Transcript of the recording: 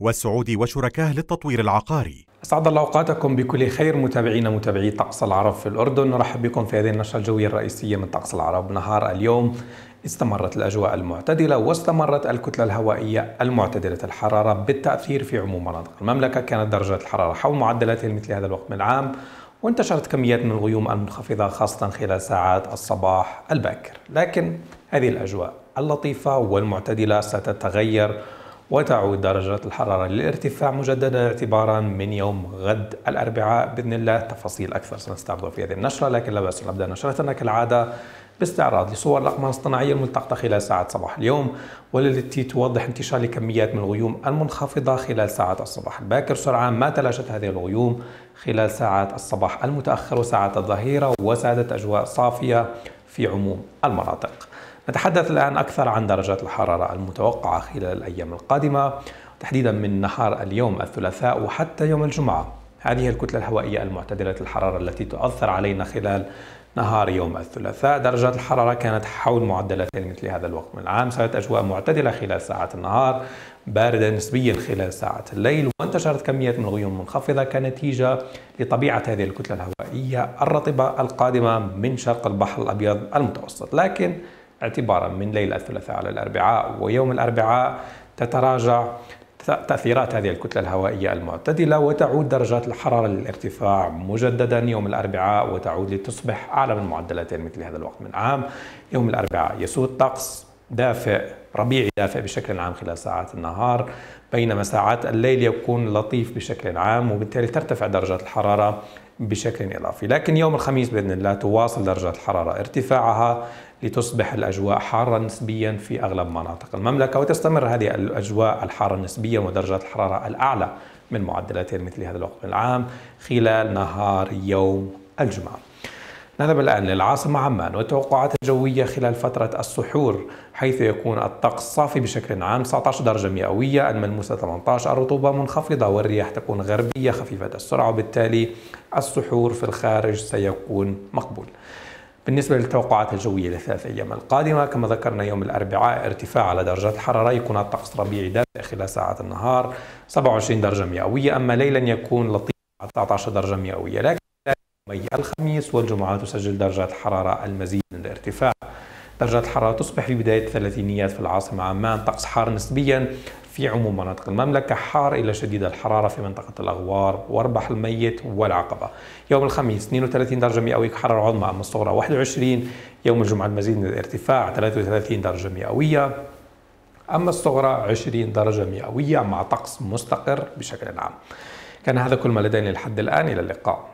والسعودي وشركاه للتطوير العقاري أسعد الله أوقاتكم بكل خير متابعينا متابعي طقس العرب في الأردن نرحب بكم في هذه النشرة الجوية الرئيسية من طقس العرب نهار اليوم استمرت الأجواء المعتدلة واستمرت الكتلة الهوائية المعتدلة الحرارة بالتأثير في عموم مناطق المملكة كانت درجات الحرارة حول معدلاتها مثل هذا الوقت من العام وانتشرت كميات من الغيوم المنخفضة خاصة خلال ساعات الصباح الباكر لكن هذه الأجواء اللطيفة والمعتدلة ستتغير وتعود درجات الحرارة للارتفاع مجددا اعتبارا من يوم غد الأربعاء بإذن الله تفاصيل أكثر سنستعرضها في هذه النشرة لكن لا بأس نبدأ نشرتنا كالعادة باستعراض لصور الأقمار الصناعية الملتقطة خلال ساعات صباح اليوم والتي توضح انتشار لكميات من الغيوم المنخفضة خلال ساعات الصباح الباكر سرعان ما تلاشت هذه الغيوم خلال ساعات الصباح المتأخر وساعات الظهيرة وسادت أجواء صافية في عموم المناطق نتحدث الآن أكثر عن درجات الحرارة المتوقعة خلال الأيام القادمة تحديدا من نهار اليوم الثلاثاء وحتى يوم الجمعة هذه الكتلة الهوائية المعتدلة الحرارة التي تؤثر علينا خلال نهار يوم الثلاثاء درجات الحرارة كانت حول معدلتين مثل هذا الوقت من العام صارت أجواء معتدلة خلال ساعات النهار باردة نسبيا خلال ساعات الليل وانتشرت كميات من الغيوم منخفضة كنتيجة لطبيعة هذه الكتلة الهوائية الرطبة القادمة من شرق البحر الأبيض المتوسط لكن اعتبارا من ليلة الثلاثاء على الأربعاء ويوم الأربعاء تتراجع تأثيرات هذه الكتلة الهوائية المعتدلة وتعود درجات الحرارة للارتفاع مجددا يوم الأربعاء وتعود لتصبح أعلى من معدلاتين مثل هذا الوقت من عام يوم الأربعاء يسود طقس دافئ ربيعي دافئ بشكل عام خلال ساعات النهار بينما ساعات الليل يكون لطيف بشكل عام وبالتالي ترتفع درجات الحرارة بشكل إضافي لكن يوم الخميس بإذن الله تواصل درجة الحرارة ارتفاعها لتصبح الأجواء حارة نسبيا في أغلب مناطق المملكة وتستمر هذه الأجواء الحارة نسبيا ودرجات الحرارة الأعلى من معدلات مثل هذا الوقت من العام خلال نهار يوم الجمعة نذهب الآن للعاصمة عمان والتوقعات الجوية خلال فترة السحور حيث يكون الطقس صافي بشكل عام 19 درجة مئوية الملموسة 18 الرطوبة منخفضة والرياح تكون غربية خفيفة السرعة وبالتالي السحور في الخارج سيكون مقبول بالنسبة للتوقعات الجوية لثلاث أيام القادمة كما ذكرنا يوم الأربعاء ارتفاع على درجات الحرارة يكون الطقس ربيعي دافئ خلال ساعات النهار 27 درجة مئوية أما ليلا يكون لطيف 19 درجة مئوية لكن دبي الخميس والجمعة تسجل درجات الحرارة المزيد من الارتفاع درجات الحرارة تصبح في بداية الثلاثينيات في العاصمة عمان طقس حار نسبيا في عموم مناطق المملكة حار إلى شديد الحرارة في منطقة الأغوار وربح الميت والعقبة يوم الخميس 32 درجة مئوية حرارة عظمى أما الصغرى 21 يوم الجمعة المزيد من الارتفاع 33 درجة مئوية أما الصغرى 20 درجة مئوية مع طقس مستقر بشكل عام كان هذا كل ما لدينا لحد الآن إلى اللقاء